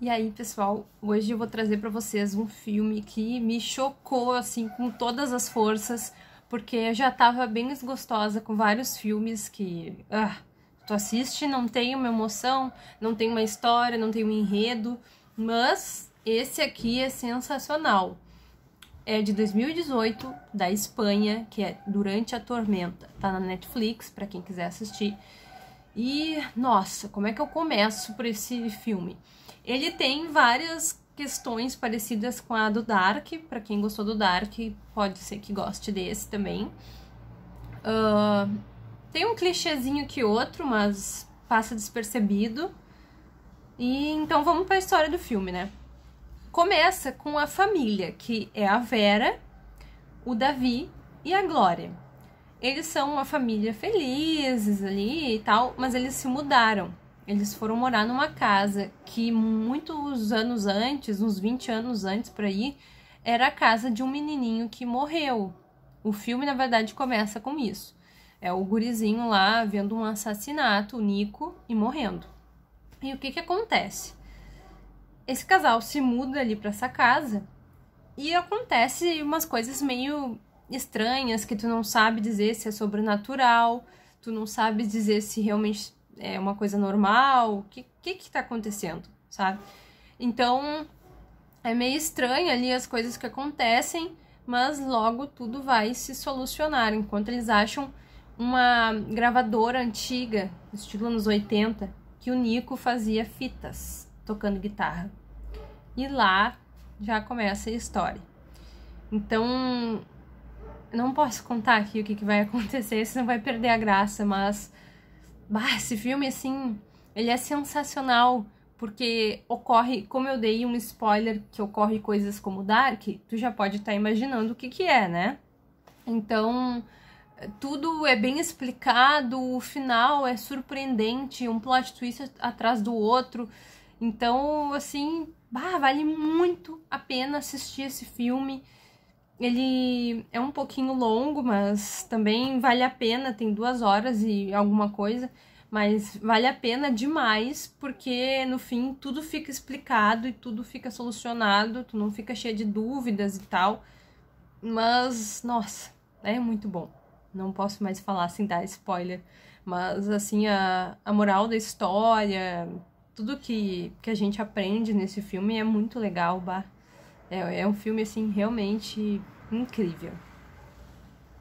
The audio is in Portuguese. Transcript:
E aí, pessoal, hoje eu vou trazer para vocês um filme que me chocou assim com todas as forças, porque eu já tava bem desgostosa com vários filmes que ah, tu assiste, não tem uma emoção, não tem uma história, não tem um enredo, mas esse aqui é sensacional. É de 2018, da Espanha, que é Durante a Tormenta. Tá na Netflix, para quem quiser assistir. E, nossa, como é que eu começo por esse filme? Ele tem várias questões parecidas com a do Dark. Para quem gostou do Dark, pode ser que goste desse também. Uh, tem um clichêzinho que outro, mas passa despercebido. E então vamos para a história do filme, né? Começa com a família, que é a Vera, o Davi e a Glória eles são uma família felizes ali e tal, mas eles se mudaram. Eles foram morar numa casa que muitos anos antes, uns 20 anos antes por aí, era a casa de um menininho que morreu. O filme, na verdade, começa com isso. É o gurizinho lá vendo um assassinato, o Nico, e morrendo. E o que que acontece? Esse casal se muda ali para essa casa e acontece umas coisas meio estranhas que tu não sabe dizer se é sobrenatural, tu não sabe dizer se realmente é uma coisa normal, o que, que que tá acontecendo, sabe? Então, é meio estranho ali as coisas que acontecem, mas logo tudo vai se solucionar, enquanto eles acham uma gravadora antiga, estilo anos 80, que o Nico fazia fitas tocando guitarra. E lá já começa a história. Então, não posso contar aqui o que, que vai acontecer, senão vai perder a graça, mas. Bah, esse filme, assim, ele é sensacional, porque ocorre, como eu dei um spoiler, que ocorre coisas como Dark, tu já pode estar tá imaginando o que, que é, né? Então, tudo é bem explicado, o final é surpreendente, um plot twist atrás do outro. Então, assim, bah, vale muito a pena assistir esse filme. Ele é um pouquinho longo, mas também vale a pena, tem duas horas e alguma coisa, mas vale a pena demais, porque no fim tudo fica explicado e tudo fica solucionado, tu não fica cheio de dúvidas e tal. Mas, nossa, é muito bom. Não posso mais falar sem dar spoiler. Mas, assim, a, a moral da história, tudo que, que a gente aprende nesse filme é muito legal, bah. É, é um filme, assim, realmente incrível.